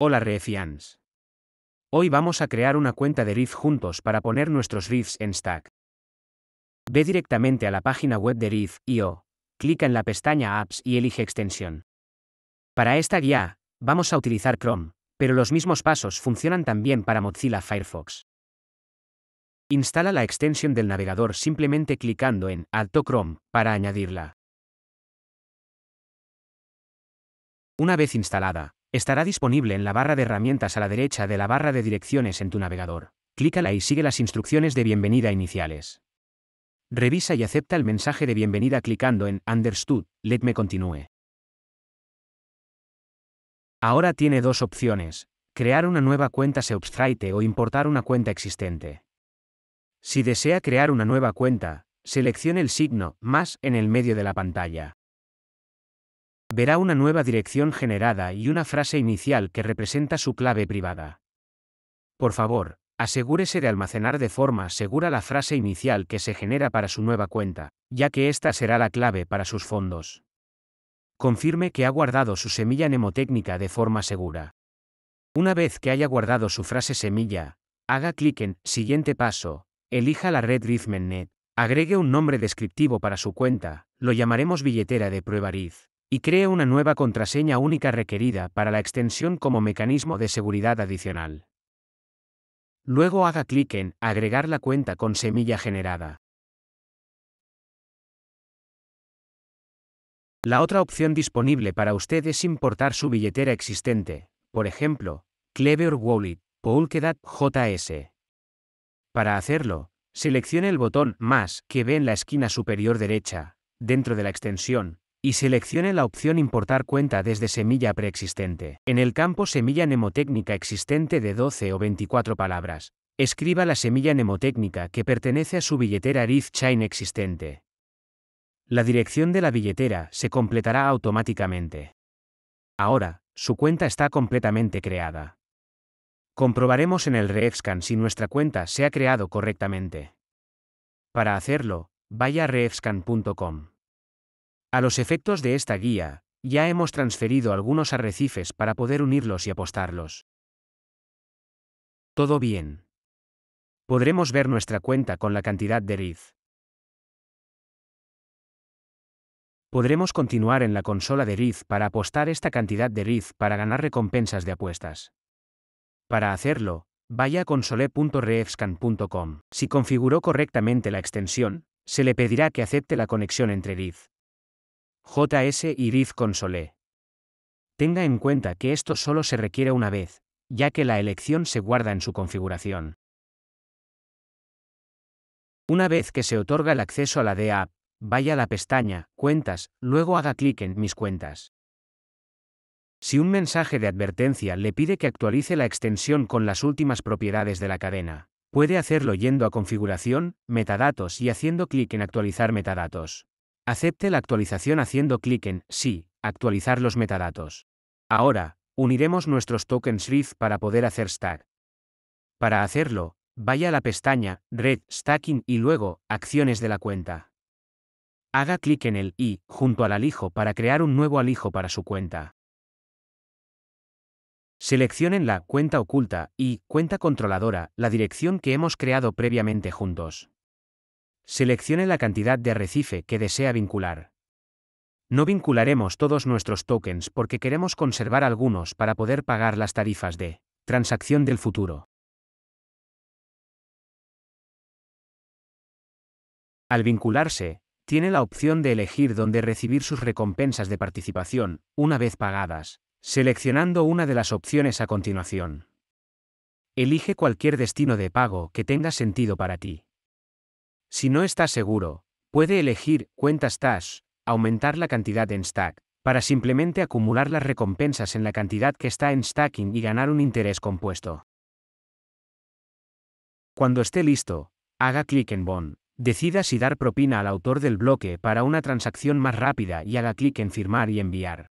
Hola Refians. Hoy vamos a crear una cuenta de Riff juntos para poner nuestros riffs en Stack. Ve directamente a la página web de Reef.io, clica en la pestaña Apps y elige Extensión. Para esta guía, vamos a utilizar Chrome, pero los mismos pasos funcionan también para Mozilla Firefox. Instala la extensión del navegador simplemente clicando en Alto Chrome para añadirla. Una vez instalada, Estará disponible en la barra de herramientas a la derecha de la barra de direcciones en tu navegador. Clícala y sigue las instrucciones de bienvenida iniciales. Revisa y acepta el mensaje de bienvenida clicando en Understood, Let me continue. Ahora tiene dos opciones, crear una nueva cuenta Substrate o importar una cuenta existente. Si desea crear una nueva cuenta, seleccione el signo más en el medio de la pantalla. Verá una nueva dirección generada y una frase inicial que representa su clave privada. Por favor, asegúrese de almacenar de forma segura la frase inicial que se genera para su nueva cuenta, ya que esta será la clave para sus fondos. Confirme que ha guardado su semilla mnemotécnica de forma segura. Una vez que haya guardado su frase semilla, haga clic en Siguiente paso, elija la red RhythmNet, agregue un nombre descriptivo para su cuenta, lo llamaremos billetera de prueba RIF y cree una nueva contraseña única requerida para la extensión como mecanismo de seguridad adicional. Luego haga clic en Agregar la cuenta con semilla generada. La otra opción disponible para usted es importar su billetera existente, por ejemplo, Clever Wallet, Polkadot JS. Para hacerlo, seleccione el botón Más que ve en la esquina superior derecha, dentro de la extensión, y seleccione la opción Importar cuenta desde semilla preexistente. En el campo Semilla mnemotécnica existente de 12 o 24 palabras, escriba la semilla mnemotécnica que pertenece a su billetera Riff Chain existente. La dirección de la billetera se completará automáticamente. Ahora, su cuenta está completamente creada. Comprobaremos en el RefScan si nuestra cuenta se ha creado correctamente. Para hacerlo, vaya a refscan.com. A los efectos de esta guía, ya hemos transferido algunos arrecifes para poder unirlos y apostarlos. Todo bien. Podremos ver nuestra cuenta con la cantidad de RIZ. Podremos continuar en la consola de RIZ para apostar esta cantidad de RIZ para ganar recompensas de apuestas. Para hacerlo, vaya a console.refscan.com. Si configuró correctamente la extensión, se le pedirá que acepte la conexión entre RIZ. J.S. Iriz Console. Tenga en cuenta que esto solo se requiere una vez, ya que la elección se guarda en su configuración. Una vez que se otorga el acceso a la DApp, vaya a la pestaña Cuentas, luego haga clic en Mis cuentas. Si un mensaje de advertencia le pide que actualice la extensión con las últimas propiedades de la cadena, puede hacerlo yendo a Configuración, Metadatos y haciendo clic en Actualizar metadatos. Acepte la actualización haciendo clic en Sí, actualizar los metadatos. Ahora, uniremos nuestros tokens RIF para poder hacer stack. Para hacerlo, vaya a la pestaña Red Stacking y luego Acciones de la cuenta. Haga clic en el i junto al alijo para crear un nuevo alijo para su cuenta. Seleccionen la cuenta oculta y cuenta controladora, la dirección que hemos creado previamente juntos. Seleccione la cantidad de arrecife que desea vincular. No vincularemos todos nuestros tokens porque queremos conservar algunos para poder pagar las tarifas de transacción del futuro. Al vincularse, tiene la opción de elegir dónde recibir sus recompensas de participación, una vez pagadas, seleccionando una de las opciones a continuación. Elige cualquier destino de pago que tenga sentido para ti. Si no está seguro, puede elegir cuentas Stash, aumentar la cantidad en stack, para simplemente acumular las recompensas en la cantidad que está en stacking y ganar un interés compuesto. Cuando esté listo, haga clic en Bond, decida si dar propina al autor del bloque para una transacción más rápida y haga clic en Firmar y Enviar.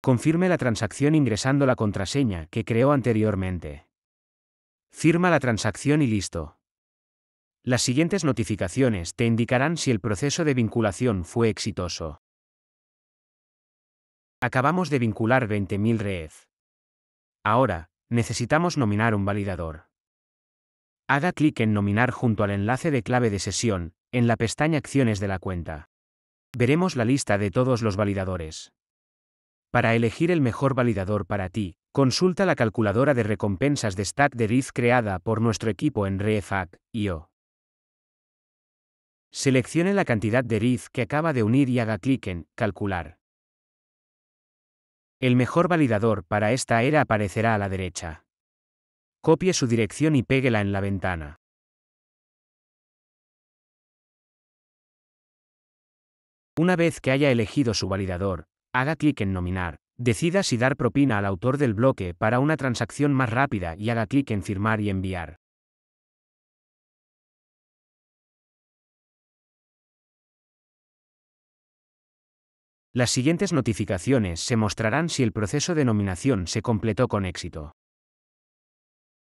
Confirme la transacción ingresando la contraseña que creó anteriormente. Firma la transacción y listo. Las siguientes notificaciones te indicarán si el proceso de vinculación fue exitoso. Acabamos de vincular 20.000 REF. Ahora, necesitamos nominar un validador. Haga clic en Nominar junto al enlace de clave de sesión, en la pestaña Acciones de la cuenta. Veremos la lista de todos los validadores. Para elegir el mejor validador para ti, Consulta la calculadora de recompensas de Stack de Riz creada por nuestro equipo en refac.io. Seleccione la cantidad de Riz que acaba de unir y haga clic en Calcular. El mejor validador para esta era aparecerá a la derecha. Copie su dirección y péguela en la ventana. Una vez que haya elegido su validador, haga clic en Nominar Decida si dar propina al autor del bloque para una transacción más rápida y haga clic en firmar y enviar. Las siguientes notificaciones se mostrarán si el proceso de nominación se completó con éxito.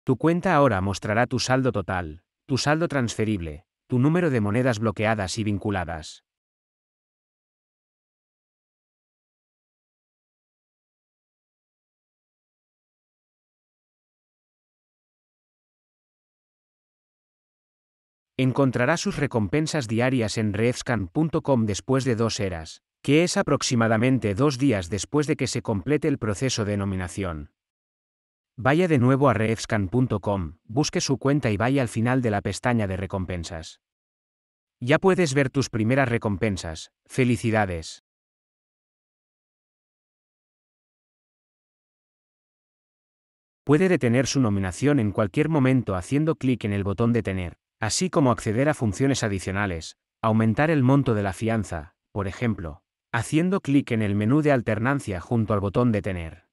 Tu cuenta ahora mostrará tu saldo total, tu saldo transferible, tu número de monedas bloqueadas y vinculadas. Encontrará sus recompensas diarias en reefscan.com después de dos eras, que es aproximadamente dos días después de que se complete el proceso de nominación. Vaya de nuevo a reefscan.com, busque su cuenta y vaya al final de la pestaña de recompensas. Ya puedes ver tus primeras recompensas. Felicidades. Puede detener su nominación en cualquier momento haciendo clic en el botón Detener así como acceder a funciones adicionales, aumentar el monto de la fianza, por ejemplo, haciendo clic en el menú de alternancia junto al botón de tener.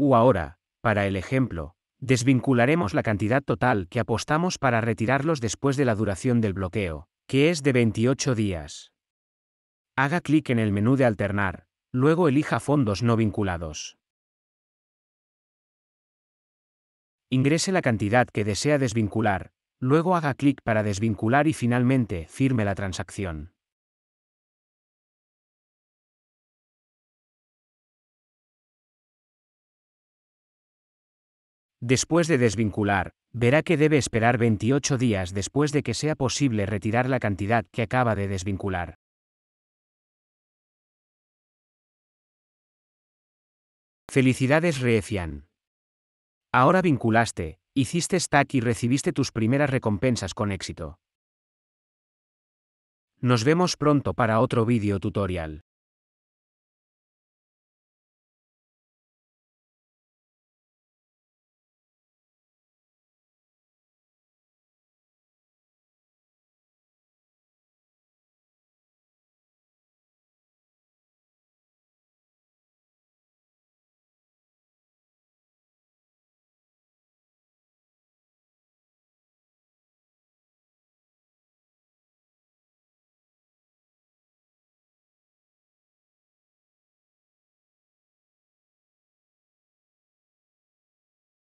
O ahora, para el ejemplo, desvincularemos la cantidad total que apostamos para retirarlos después de la duración del bloqueo, que es de 28 días. Haga clic en el menú de Alternar, luego elija Fondos no vinculados. Ingrese la cantidad que desea desvincular, luego haga clic para desvincular y finalmente firme la transacción. Después de desvincular, verá que debe esperar 28 días después de que sea posible retirar la cantidad que acaba de desvincular. Felicidades Reefian. Ahora vinculaste, hiciste stack y recibiste tus primeras recompensas con éxito. Nos vemos pronto para otro video tutorial.